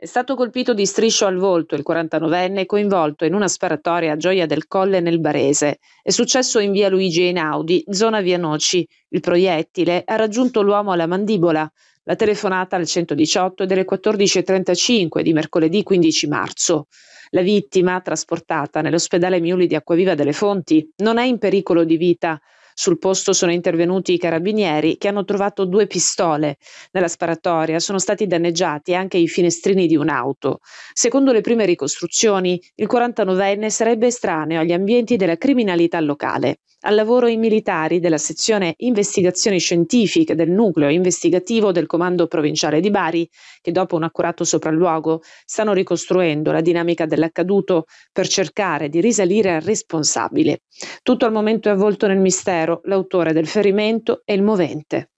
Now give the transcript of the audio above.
È stato colpito di striscio al volto il 49enne coinvolto in una sparatoria a Gioia del Colle nel Barese. È successo in via Luigi Einaudi, zona via Noci. Il proiettile ha raggiunto l'uomo alla mandibola. La telefonata al 118 è delle 14.35 di mercoledì 15 marzo. La vittima, trasportata nell'ospedale Miuli di Acquaviva delle Fonti, non è in pericolo di vita. Sul posto sono intervenuti i carabinieri che hanno trovato due pistole. Nella sparatoria sono stati danneggiati anche i finestrini di un'auto. Secondo le prime ricostruzioni, il 49enne sarebbe estraneo agli ambienti della criminalità locale. Al lavoro i militari della sezione investigazioni scientifiche del nucleo investigativo del comando provinciale di Bari, che dopo un accurato sopralluogo stanno ricostruendo la dinamica dell'accaduto per cercare di risalire al responsabile. Tutto al momento è avvolto nel mistero Nero, l'autore del ferimento e il movente.